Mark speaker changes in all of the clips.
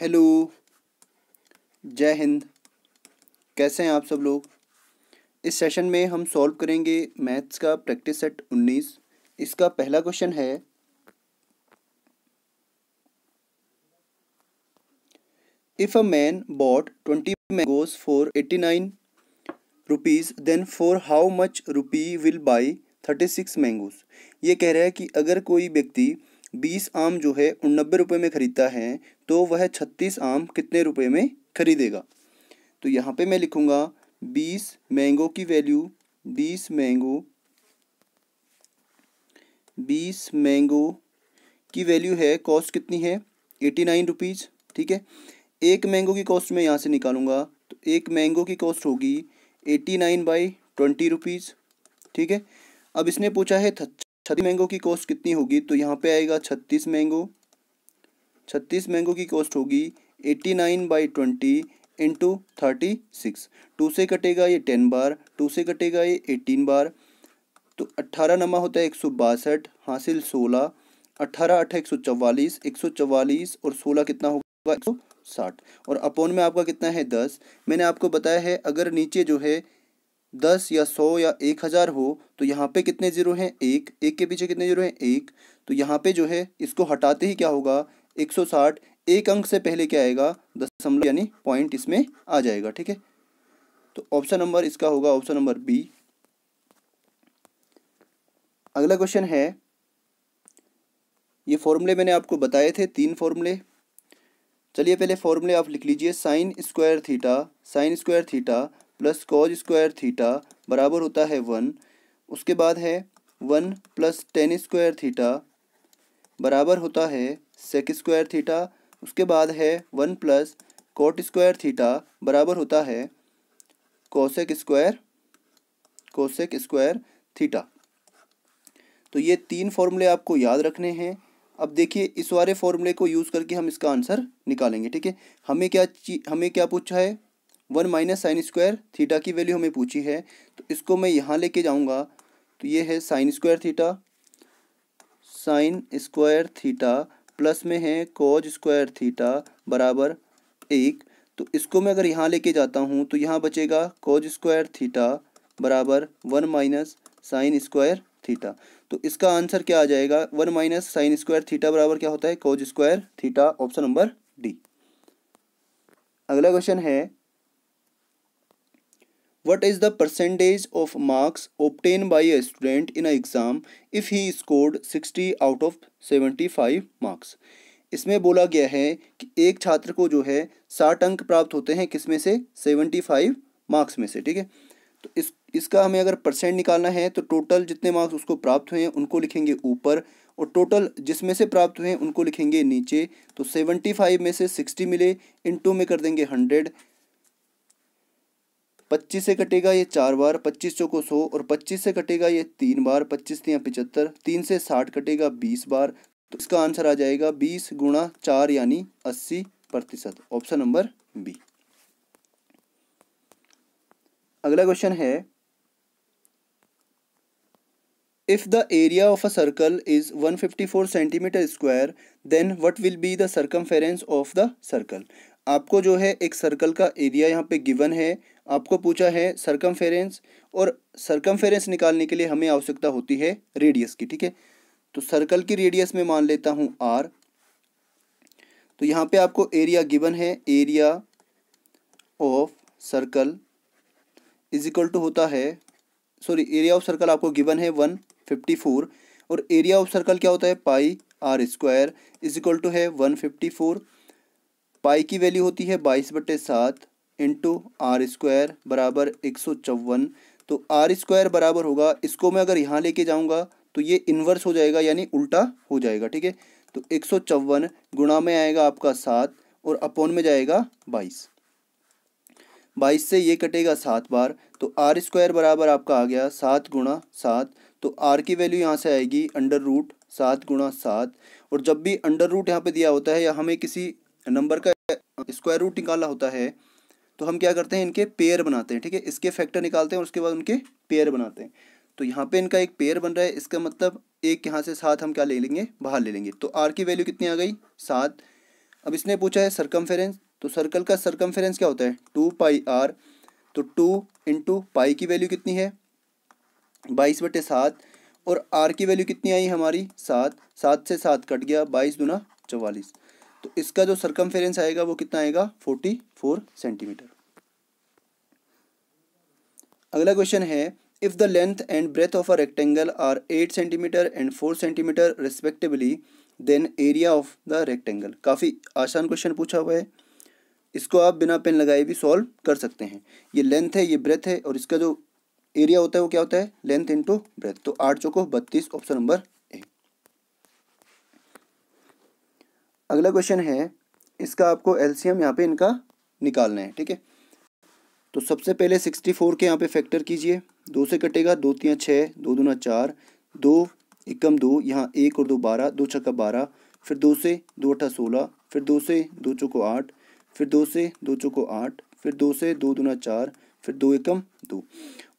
Speaker 1: Hello जय हिंद कैसे हैं आप सब लोग इस सेशन में हम सॉल्व करेंगे मैथ्स का प्रैक्टिस सेट उन्नीस इसका पहला क्वेश्चन है if a man bought twenty mangoes for eighty nine rupees then for how much rupee will buy thirty six mangoes ये कह रहा है कि अगर कोई व्यक्ति बीस आम जो है नब्बे रुपये में ख़रीदता है तो वह छत्तीस आम कितने रुपए में ख़रीदेगा तो यहाँ पे मैं लिखूँगा बीस मैंगो की वैल्यू बीस मैंगो बीस मैंगो की वैल्यू है कॉस्ट कितनी है एटी नाइन रुपीज़ ठीक है एक मैंगो की कॉस्ट मैं यहाँ से निकालूंगा तो एक मैंगो की कॉस्ट होगी eighty nine by twenty rupees ठीक है अब इसने पूछा है छत्तीस मैंगो की कॉस्ट कितनी होगी तो यहाँ पे आएगा छत्तीस मैंगो छत्तीस मैंगो की कॉस्ट होगी eighty nine by twenty into thirty six two से कटेगा ये टेन बार टू से कटेगा ये एटीन बार तो अट्ठारह नमा होता है एक सौ बासठ हासिल सोलह अट्ठारह अठा एक सौ चवालीस एक सौ चवालीस और सोलह कितना होगा एक सौ साठ और अपोन में आपका कितना है दस मैंने आपको बताया है अगर नीचे जो है दस या सौ या एक हज़ार हो तो यहाँ पे कितने ज़ीरो हैं एक एक के पीछे कितने ज़ीरो हैं एक तो यहाँ पे जो है इसको हटाते ही क्या होगा एक सौ साठ एक अंक से पहले क्या आएगा दशमलव यानी पॉइंट इसमें आ जाएगा ठीक है तो ऑप्शन नंबर इसका होगा ऑप्शन नंबर बी अगला क्वेश्चन है ये फॉर्मूले मैंने आपको बताए थे तीन फॉर्मूले चलिए पहले फॉर्मूले आप लिख लीजिए sine square theta sine square theta plus cos square theta बराबर होता है वन उसके बाद है one plus tan square theta बराबर होता है सेक स्क्वायर थीटा उसके बाद है one plus cot square theta बराबर होता है cosec square cosec square theta तो ये तीन फॉर्मूले आपको याद रखने हैं अब देखिए इस वाले फॉर्मूले को यूज़ करके हम इसका आंसर निकालेंगे ठीक है हमें क्या हमें क्या पूछा है one minus sine square theta की वैल्यू हमें पूछी है तो इसको मैं यहाँ लेके जाऊँगा तो ये है sine square theta sine square theta plus में है कोज स्क्वायर थीटा बराबर एक तो इसको मैं अगर यहाँ लेके जाता हूँ तो यहाँ बचेगा कोज स्क्वायर थीटा बराबर one minus sine square theta तो इसका आंसर क्या आ जाएगा one minus sine square theta बराबर क्या होता है cos square theta option number D अगला क्वेश्चन है what is the percentage of marks obtained by a student in a exam if he scored 60 out of 75 marks इसमें बोला गया है कि एक छात्र को जो है साठ अंक प्राप्त होते हैं किसमें से सेवेंटी फाइव मार्क्स में से ठीक है तो इस इसका हमें अगर परसेंट निकालना है तो टोटल जितने मार्क्स उसको प्राप्त हुए हैं उनको लिखेंगे ऊपर और टोटल जिसमें से प्राप्त हुए हैं उनको लिखेंगे नीचे तो सेवेंटी फाइव में से सिक्सटी मिले इन टू में कर देंगे हंड्रेड पच्चीस से कटेगा ये चार बार पच्चीस चौको सौ और पच्चीस से कटेगा ये तीन बार पच्चीस तीन पचहत्तर तीन से साठ कटेगा बीस बार तो इसका आंसर आ जाएगा बीस गुणा चार यानी अस्सी प्रतिशत ऑप्शन नंबर बी अगला क्वेश्चन है if the area of a circle is one fifty four centimetre square then what will be the circum of the circle आपको जो है एक सर्कल का एरिया यहाँ पे गिवन है आपको पूछा है सरकम और सरकम निकालने के लिए हमें आवश्यकता होती है रेडियस की ठीक है तो सर्कल की रेडियस में मान लेता हूँ आर तो यहाँ पे आपको एरिया गिवन है area of circle is equal to होता है सॉरी एरिया ऑफ सर्कल आपको गिवन है वन फिफ्टी फोर और एरिया ऑफ सर्कल क्या होता है pi r square is equal to है वन फिफ्टी फोर पाई की वैल्यू होती है बाईस बटे सात इंटू आर स्क्वायर बराबर एक सौ चौवन तो आर स्क्वायर बराबर होगा इसको मैं अगर यहाँ लेके जाऊँगा तो ये इन्वर्स हो जाएगा यानी उल्टा हो जाएगा ठीक है तो एक सौ चौवन गुणा में आएगा आपका सात और अपॉन में जाएगा बाईस बाईस से ये कटेगा सात बार तो आर स्क्वायर बराबर आपका आ गया सात गुणा सात तो आर की वैल्यू यहाँ से आएगी अंडर रूट सात गुणा सात और जब भी अंडर रूट यहाँ पे दिया होता है या हमें किसी नंबर का स्क्वायर रूट निकालना होता है तो हम क्या करते हैं इनके पेयर बनाते हैं ठीक है इसके फैक्टर निकालते हैं और उसके बाद उनके पेयर बनाते हैं तो यहाँ पे इनका एक पेयर बन रहा है इसका मतलब एक यहाँ से सात हम क्या ले लेंगे बाहर ले लेंगे तो आर की वैल्यू कितनी आ गई सात अब इसने पूछा है सरकम तो सर्कल का सरकम क्या होता है टू पाई आर तो टू इंटू पाई की वैल्यू कितनी है बाईस बटे सात और आर की वैल्यू कितनी आई हमारी सात सात से सात कट गया बाईस दुना चवालीस तो इसका जो सरकमफेरेंस आएगा वो कितना आएगा फोर्टी फोर सेंटीमीटर अगला क्वेश्चन है if the length and breadth of a rectangle are eight centimetre and four centimetre respectively then area of the rectangle काफ़ी आसान क्वेश्चन पूछा हुआ है इसको आप बिना पेन लगाए भी सॉल्व कर सकते हैं ये लेंथ है ये ब्रेथ है और इसका जो एरिया होता है वो क्या होता है लेंथ इंटू ब्रेथ तो आठ चौको बत्तीस ऑप्शन नंबर अगला क्वेश्चन है इसका आपको एलसीएम यहाँ पे इनका निकालना है ठीक है तो सबसे पहले सिक्सटी फोर के यहाँ पे फैक्टर कीजिए दो से कटेगा दो तीन छः दो ना चार दो इक्कम दो यहाँ एक और दो बारह दो छक्का बारह फिर दो से दो अठा सोलह फिर दो से दो चौको आठ फिर दो से दो चौको आठ फिर दो से दो दूना चार फिर दो एकम दो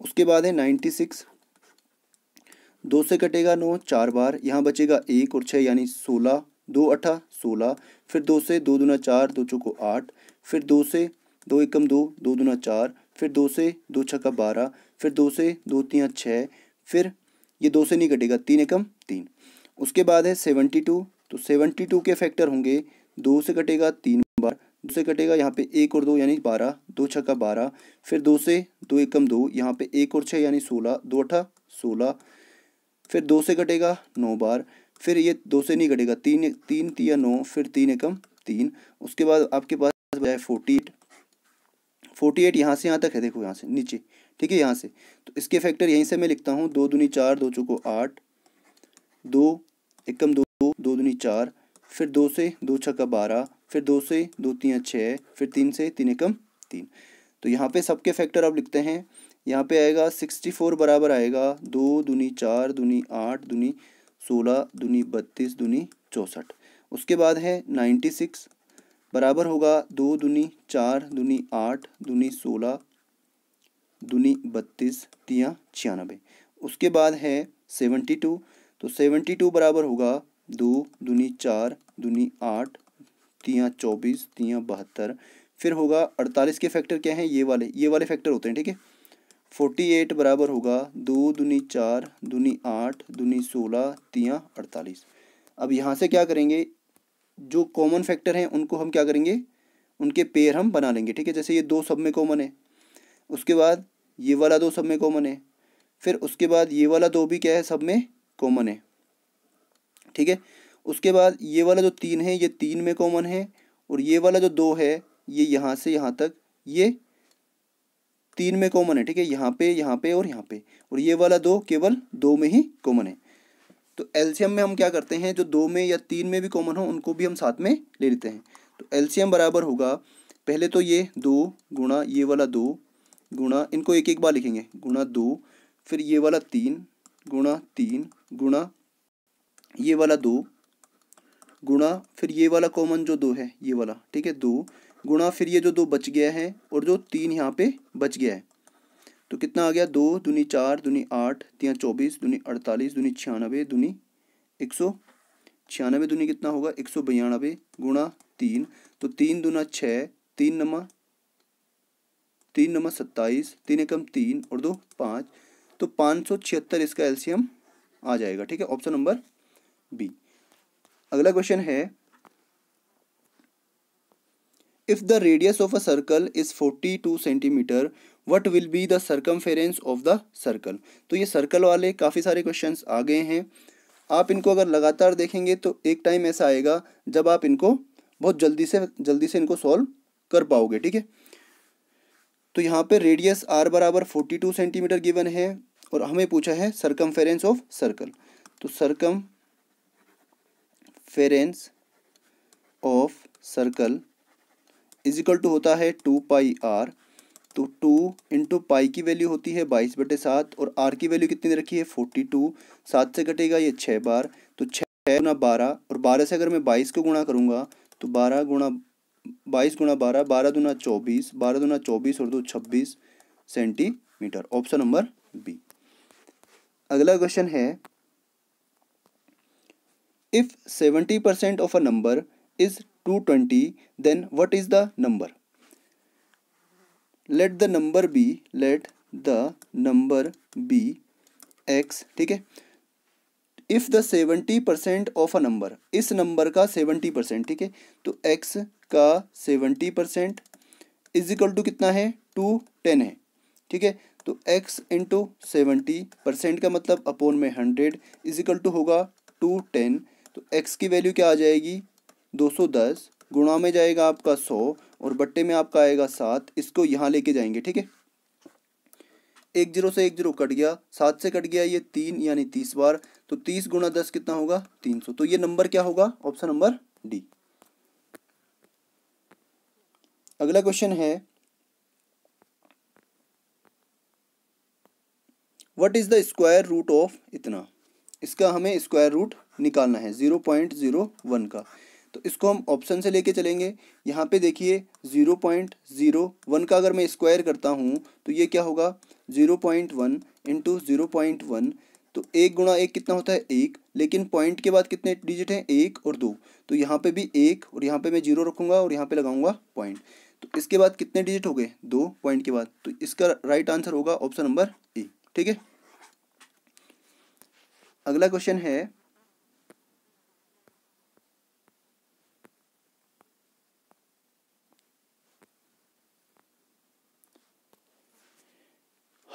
Speaker 1: उसके बाद है नाइन्टी सिक्स दो से कटेगा नौ चार बार यहाँ बचेगा एक और छः यानी सोलह दो अठा सोलह फिर दो से दो दुना चार दो चौको आठ फिर दो से दो एकम दो दो दूना चार फिर दो से दो छक्का बारह फिर दो से दो तीन छः फिर ये दो से नहीं कटेगा तीन एकम तीन उसके बाद है सेवनटी टू तो सेवनटी टू के फैक्टर होंगे दो से कटेगा तीन बार दो से कटेगा यहाँ पे एक और दो यानी बारह दो छक्का बारह फिर दो से दो एकम दो यहाँ पे एक और छः यानी सोलह दो अठा सोलह फिर दो से कटेगा नौ बार फिर ये दो से नहीं घटेगा तीन तीन तिया नौ फिर तीन एकम तीन उसके बाद आपके पास बजाय फोर्टी एट फोर्टी एट यहाँ से यहाँ तक है देखो यहाँ से नीचे ठीक है यहाँ से तो इसके फैक्टर यहीं से मैं लिखता हूँ दो दूनी चार दो चुको आठ दो एकम दो दो दूनी चार फिर दो से दो छक्का बारह फिर दो से दो तीन छः फिर तीन से तीन एकम तीन तो यहाँ पे सबके फैक्टर आप लिखते हैं यहाँ पे आएगा सिक्सटी फोर बराबर आएगा दो दूनी चार दूनी आठ दूनी सोलह दूनी बत्तीस दूनी चौंसठ उसके बाद है नाइन्टी सिक्स बराबर होगा दो दूनी चार दूनी आठ दूनी सोलह दूनी बत्तीस तिया छियानबे उसके बाद है सेवेंटी टू तो सेवेंटी टू बराबर होगा दो दूनी चार दूनी आठ तिया चौबीस तिया बहत्तर फिर होगा अड़तालीस के फैक्टर क्या हैं ये वाले ये वाले फैक्टर होते हैं ठीक है फोर्टी एट बराबर होगा दो दुनी चार दुनी आठ दूनी सोलह तिया अड़तालीस अब यहाँ से क्या करेंगे जो कॉमन फैक्टर हैं उनको हम क्या करेंगे उनके पेयर हम बना लेंगे ठीक है जैसे ये दो सब में कॉमन है उसके बाद ये वाला दो सब में कॉमन है फिर उसके बाद ये वाला दो भी क्या है सब में कॉमन है ठीक है उसके बाद ये वाला जो तीन है ये तीन में कॉमन है और ये वाला जो दो है ये यहाँ से यहाँ तक ये तीन में कॉमन है ठीक है यहाँ पे यहाँ पे और यहाँ पे और ये वाला दो केवल दो में ही कॉमन है तो एल्शियम में हम क्या करते हैं जो दो में या तीन में भी कॉमन हो उनको भी हम साथ में ले लेते हैं तो एल्शियम बराबर होगा पहले तो ये दो गुणा ये वाला दो गुणा इनको एक एक बार लिखेंगे गुणा दो फिर ये वाला तीन गुणा तीन गुणा ये वाला दो गुणा फिर ये वाला कॉमन जो दो है ये वाला ठीक है दो गुणा फिर ये जो दो बच गया है और जो तीन यहाँ पे बच गया है तो कितना आ गया दो दूनी चार दूनी आठ तिया चौबीस दूनी अड़तालीस दूनी छियानवे दूनी एक सौ छियानवे दुनी कितना होगा एक सौ बयानवे गुणा तीन तो तीन दुना छः तीन नमा तीन नमा सत्ताईस तीन एकम तीन और दो पाँच तो पाँच सौ छिहत्तर इसका एल्शियम आ जाएगा ठीक है ऑप्शन नंबर बी अगला क्वेश्चन है If the radius of a circle is 42 centimetre what will be the circumference of the circle तो ये सर्कल वाले काफ़ी सारे क्वेश्चन आ गए हैं आप इनको अगर लगातार देखेंगे तो एक टाइम ऐसा आएगा जब आप इनको बहुत जल्दी से जल्दी से इनको सॉल्व कर पाओगे ठीक है तो यहाँ पे रेडियस आर बराबर फोर्टी टू सेंटीमीटर गिवन है और हमें पूछा है सर्कम फेरेंस ऑफ सर्कल तो circumference of circle is equal to होता है टू पाई आर तो टू इंटू पाई की वैल्यू होती है बाईस बटे सात और आर की वैल्यू कितनी रखी है फोर्टी टू सात से कटेगा ये छः बार तो छः गुना बारह और बारह से अगर मैं बाईस को गुणा करूँगा तो बारह गुणा बाईस गुणा बारह बारह दुना चौबीस बारह दुना चौबीस और दो छब्बीस सेंटीमीटर ऑप्शन नंबर बी अगला क्वेश्चन है if seventy percent of a number is two twenty then what is the number let the number be let the number be X ठीक है if the seventy percent of a number इस number का seventy percent ठीक है तो X का seventy percent is equal to कितना है टू टेन है ठीक है तो एक्स इंटू सेवेंटी परसेंट का मतलब अपोन में हंड्रेड इज इक्वल टू होगा टू टेन तो एक्स की वैल्यू क्या आ जाएगी दो सौ दस गुणा में जाएगा आपका सौ और बट्टे में आपका आएगा सात इसको यहाँ लेके जाएंगे ठीक है एक जीरो से एक जीरो कट गया सात से कट गया ये तीन यानी तीस बार तो तीस गुणा दस कितना होगा तीन सौ तो ये नंबर क्या होगा ऑप्शन नंबर डी अगला क्वेश्चन है what is the square root of इतना इसका हमें स्क्वायर रूट निकालना है जीरो पॉइंट जीरो वन का तो इसको हम ऑप्शन से लेके चलेंगे यहाँ पे देखिए ज़ीरो पॉइंट ज़ीरो वन का अगर मैं स्क्वायर करता हूँ तो ये क्या होगा zero point one into zero point one तो एक गुणा एक कितना होता है एक लेकिन पॉइंट के बाद कितने डिजिट हैं एक और दो तो यहाँ पे भी एक और यहाँ पे मैं जीरो रखूँगा और यहाँ पे लगाऊंगा पॉइंट तो इसके बाद कितने डिजिट हो गए दो पॉइंट के बाद तो इसका राइट आंसर होगा ऑप्शन नंबर ए ठीक है अगला क्वेश्चन है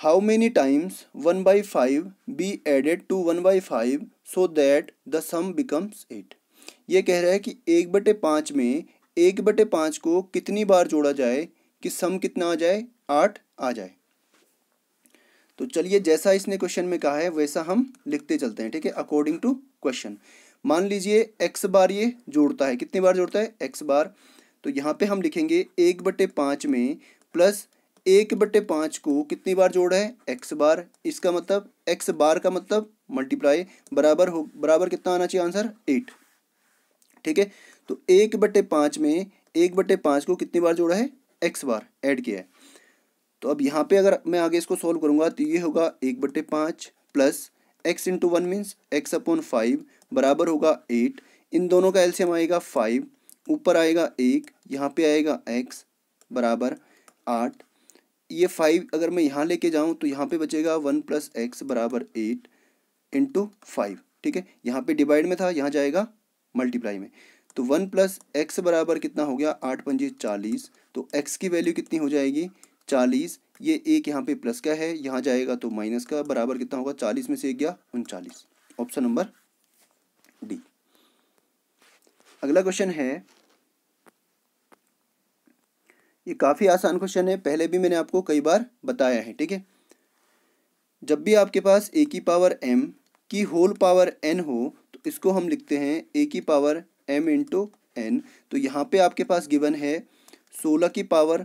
Speaker 1: how many times 1 by 5 be added to 1 by 5 so that the sum becomes 8 ये कह रहा है कि एक बटे पाँच में एक बटे पाँच को कितनी बार जोड़ा जाए कि सम कितना आ जाए आठ आ जाए तो चलिए जैसा इसने क्वेश्चन में कहा है वैसा हम लिखते चलते हैं ठीक है अकॉर्डिंग टू क्वेश्चन मान लीजिए एक्स बार ये जोड़ता है कितनी बार जोड़ता है एक्स बार तो यहाँ पे हम लिखेंगे एक बटे पाँच में प्लस एक बटे पाँच को कितनी बार जोड़ा है एक्स बार इसका मतलब एक्स बार का मतलब मल्टीप्लाई बराबर हो बराबर कितना आना चाहिए आंसर एट ठीक है तो एक बटे पाँच में एक बटे पाँच को कितनी बार जोड़ा है एक्स बार ऐड किया है तो अब यहाँ पे अगर मैं आगे इसको सॉल्व करूँगा तो ये होगा एक बटे पाँच plus X into one means X upon five बराबर होगा एट इन दोनों का एल्सियम आएगा फाइव ऊपर आएगा एक यहाँ पे आएगा एक्स बराबर आठ ये फाइव अगर मैं यहाँ लेके जाऊँ तो यहाँ पे बचेगा वन प्लस एक्स बराबर एट इंटू फाइव ठीक है यहाँ पे डिवाइड में था यहाँ जाएगा मल्टीप्लाई में तो वन प्लस एक्स बराबर कितना हो गया आठ पंजे चालीस तो एक्स की वैल्यू कितनी हो जाएगी चालीस ये एक यहाँ पे प्लस का है यहाँ जाएगा तो माइनस का बराबर कितना होगा चालीस में से एक गया उनचालीस ऑप्शन नंबर डी अगला क्वेश्चन है ये काफ़ी आसान क्वेश्चन है पहले भी मैंने आपको कई बार बताया है ठीक है जब भी आपके पास ए की पावर एम की होल पावर एन हो तो इसको हम लिखते हैं ए की पावर एम इंटू एन तो यहाँ पे आपके पास गिवन है सोलह की पावर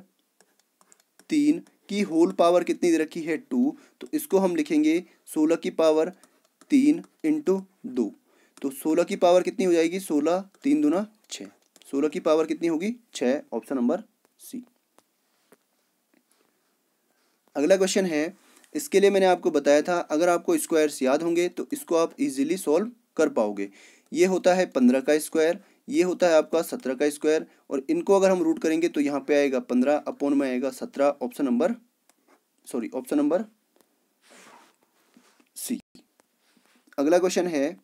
Speaker 1: तीन की होल पावर कितनी दे रखी है टू तो इसको हम लिखेंगे सोलह की पावर तीन इंटू दो तो सोलह की पावर कितनी हो जाएगी सोलह तीन दुना छः सोलह की पावर कितनी होगी छः ऑप्शन नंबर सी अगला क्वेश्चन है इसके लिए मैंने आपको बताया था अगर आपको स्क्वायर्स याद होंगे तो इसको आप इजीली सॉल्व कर पाओगे ये होता है पंद्रह का स्क्वायर ये होता है आपका सत्रह का स्क्वायर और इनको अगर हम रूट करेंगे तो यहाँ पे आएगा पंद्रह अपोन में आएगा सत्रह option number sorry option number C अगला क्वेश्चन है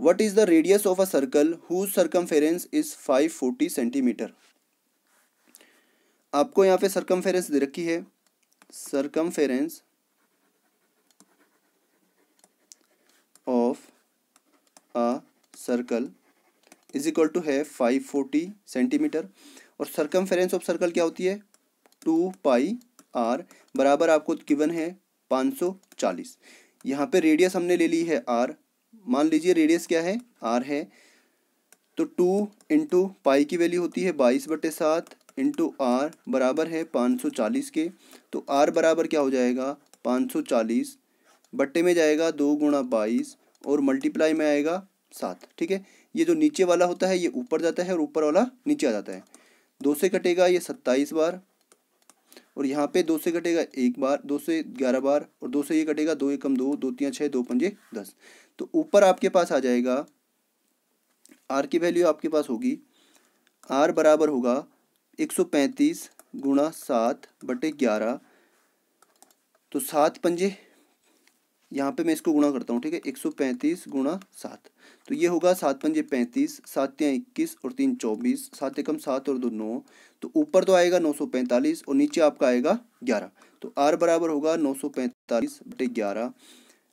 Speaker 1: what is the radius of a circle whose circumference is five forty centimetre आपको यहाँ पे सरकम दे रखी है circum of a circle is equal to है फाइव फोर्टी सेंटीमीटर और सरकम ऑफ सर्कल क्या होती है टू पाई आर बराबर आपको गिवन है पाँच सौ चालीस यहाँ पे रेडियस हमने ले ली है आर मान लीजिए रेडियस क्या है आर है तो टू इंटू पाई की वैल्यू होती है बाईस बटे सात इंटू आर बराबर है पाँच सौ चालीस के तो आर बराबर क्या हो जाएगा पाँच सौ चालीस बट्टे में जाएगा दो गुणा बाईस और मल्टीप्लाई में आएगा सात ठीक है ये जो नीचे वाला होता है ये ऊपर जाता है और ऊपर वाला नीचे आ जाता है दो से कटेगा ये सत्ताईस बार और यहाँ पे दो से कटेगा एक बार दो से ग्यारह बार और दो से ये कटेगा दो एकम दो दो तीन छः दो पंजे दस तो ऊपर आपके पास आ जाएगा आर की वैल्यू आपके पास होगी आर बराबर होगा एक सौ पैंतीस गुणा सात बटे ग्यारह तो सात पंजे यहाँ पे मैं इसको गुणा करता हूँ ठीक है एक सौ पैंतीस गुणा सात तो ये होगा सात पंजे पैंतीस सात या इक्कीस और तीन चौबीस सात एकम सात और दो नौ तो ऊपर तो आएगा नौ सौ पैंतालीस और नीचे आपका आएगा ग्यारह तो आर बराबर होगा नौ सौ पैंतालीस बटे ग्यारह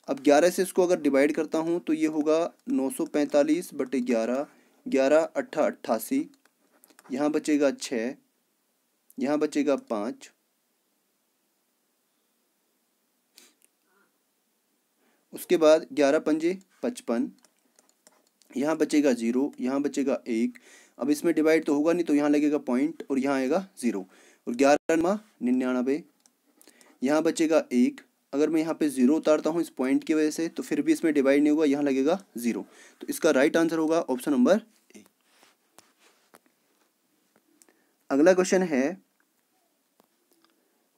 Speaker 1: अब ग्यारह से इसको अगर डिवाइड करता हूँ तो ये होगा नौ सौ पैंतालीस बटे ग्यारह ग्यारह अट्ठा अट्ठासी यहाँ बचेगा छ यहाँ बचेगा पाँच उसके बाद ग्यारह पंजे पचपन यहाँ बचेगा ज़ीरो यहाँ बचेगा एक अब इसमें डिवाइड तो होगा नहीं तो यहाँ लगेगा पॉइंट और यहाँ आएगा ज़ीरो और ग्यारह माह निन्यानबे यहाँ बचेगा एक अगर मैं यहाँ पे ज़ीरो उतारता हूँ इस पॉइंट की वजह से तो फिर भी इसमें डिवाइड नहीं होगा यहाँ लगेगा ज़ीरो तो इसका राइट आंसर होगा ऑप्शन नंबर अगला क्वेश्चन है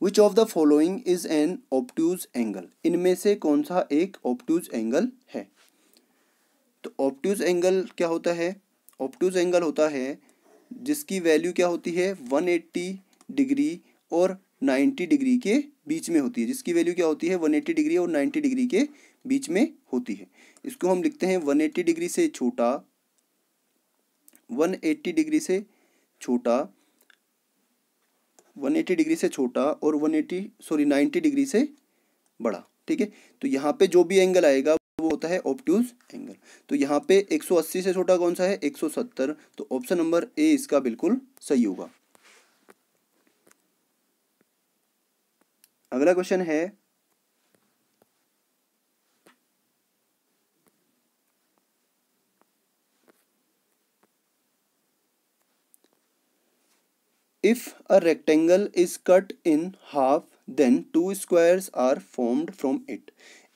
Speaker 1: which of the following is an obtuse angle इनमें से कौन सा एक ऑप्टूज एंगल है तो ऑप्टूज एंगल क्या होता है ऑप्टूज एंगल होता है जिसकी वैल्यू क्या होती है 180 डिग्री और 90 डिग्री के बीच में होती है जिसकी वैल्यू क्या होती है 180 डिग्री और 90 डिग्री के बीच में होती है इसको हम लिखते हैं 180 डिग्री से छोटा 180 डिग्री से छोटा 180 डिग्री से छोटा और 180 सॉरी 90 डिग्री से बड़ा ठीक है तो यहाँ पे जो भी एंगल आएगा वो होता है ऑप्ट्यूज एंगल तो यहाँ पे 180 से छोटा कौन सा है 170 तो ऑप्शन नंबर ए इसका बिल्कुल सही होगा अगला क्वेश्चन है If a rectangle is cut in half then two squares are formed from it.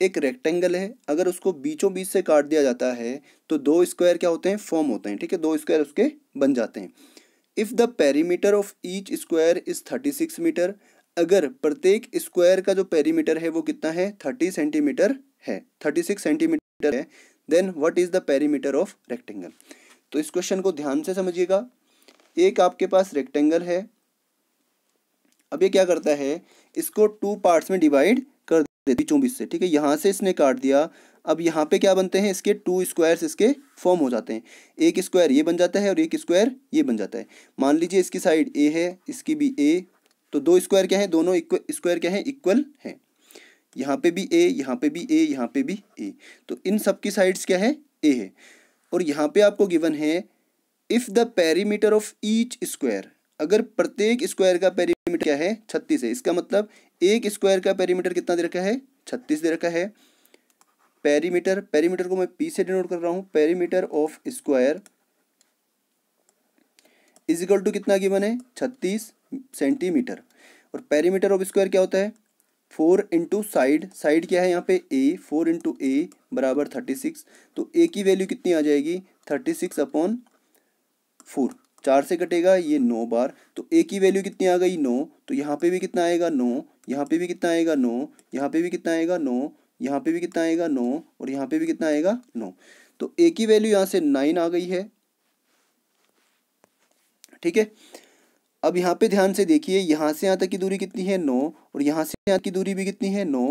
Speaker 1: एक रेक्टेंगल है अगर उसको बीचों बीच से काट दिया जाता है तो दो स्क्वायर क्या होते हैं फॉर्म होते हैं ठीक है दो स्क्वायर उसके बन जाते हैं if the perimeter of each square is thirty six metre अगर प्रत्येक स्क्वायर का जो पेरीमीटर है वो कितना है थर्टी सेंटीमीटर है थर्टी सिक्स सेंटीमीटर है then what is the perimeter of rectangle तो इस क्वेश्चन को ध्यान से समझिएगा एक आपके पास रेक्टेंगल है अब ये क्या करता है इसको टू पार्ट्स में डिवाइड कर देती बीचों से ठीक है यहाँ से इसने काट दिया अब यहाँ पे क्या बनते हैं इसके टू स्क्वायर्स इसके फॉर्म हो जाते हैं एक स्क्वायर ये बन जाता है और एक स्क्वायर ये बन जाता है मान लीजिए इसकी साइड ए है इसकी भी ए तो दो स्क्वायर क्या है दोनों स्क्वायर क्या है इक्वल है यहाँ पे भी ए यहाँ पे भी ए यहाँ पे भी ए तो इन सब की साइड्स क्या है ए है और यहाँ पे आपको गिवन है if the perimeter of each square अगर प्रत्येक स्क्वायर का पेरीमीटर क्या है छत्तीस है इसका मतलब एक स्क्वायर का पेरीमीटर कितना दे रखा है छत्तीस दे रखा है पेरीमीटर पेरीमीटर को मैं पी से डिनोट कर रहा हूं perimeter of square is equal to कितना गिवन है छत्तीस सेंटीमीटर और पेरीमीटर ऑफ स्क्वायर क्या होता है फोर इंटू साइड साइड क्या है यहाँ पे ए फोर इंटू ए बराबर थर्टी सिक्स तो ए की वैल्यू कितनी आ जाएगी थर्टी सिक्स अपॉन फोर चार से कटेगा ये नौ बार तो ए की वैल्यू कितनी आ गई नौ तो यहाँ पे भी कितना आएगा नौ यहाँ पे भी कितना आएगा नौ यहाँ पे भी कितना आएगा नौ यहाँ पे भी कितना आएगा नौ और यहाँ पे भी कितना आएगा नौ तो ए की वैल्यू यहाँ से नाइन आ गई है ठीक है अब यहाँ पे ध्यान से देखिए यहाँ से यहाँ तक की दूरी कितनी है नौ और यहाँ से यहाँ की दूरी भी कितनी है नौ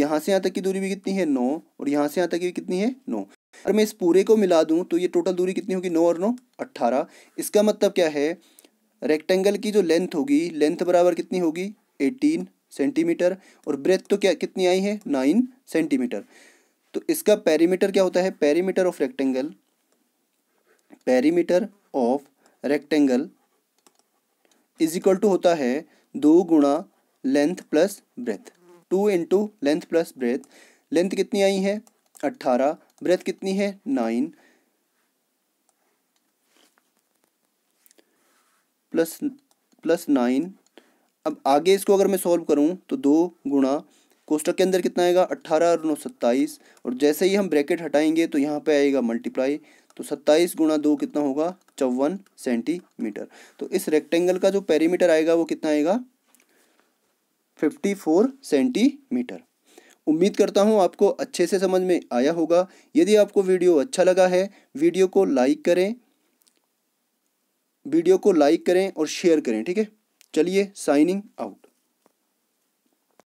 Speaker 1: यहाँ से यहाँ तक की दूरी भी कितनी है नौ और यहाँ से यहाँ तक की कितनी है नौ अगर मैं इस पूरे को मिला दूँ तो ये टोटल दूरी कितनी होगी नौ और नौ अट्ठारह इसका मतलब क्या है रेक्टेंगल की जो लेंथ होगी लेंथ बराबर कितनी होगी एटीन सेंटीमीटर और ब्रेथ तो क्या कितनी आई है नाइन सेंटीमीटर तो इसका पैरीमीटर क्या होता है perimeter of rectangle perimeter of rectangle is equal to होता है दो गुणा length plus breadth two into length plus breadth length कितनी आई है अट्ठारह ब्रेथ कितनी है नाइन प्लस प्लस नाइन अब आगे इसको अगर मैं सॉल्व करूं तो दो गुणा कोष्टक के अंदर कितना आएगा अट्ठारह और नौ सत्ताईस और जैसे ही हम ब्रैकेट हटाएंगे तो यहाँ पे आएगा मल्टीप्लाई तो सत्ताईस गुणा दो कितना होगा चौवन सेंटीमीटर तो इस रेक्टेंगल का जो पेरीमीटर आएगा वो कितना आएगा फिफ्टी फोर सेंटीमीटर उम्मीद करता हूँ आपको अच्छे से समझ में आया होगा यदि आपको वीडियो अच्छा लगा है वीडियो को लाइक करें वीडियो को लाइक करें और शेयर करें ठीक है चलिए साइनिंग आउट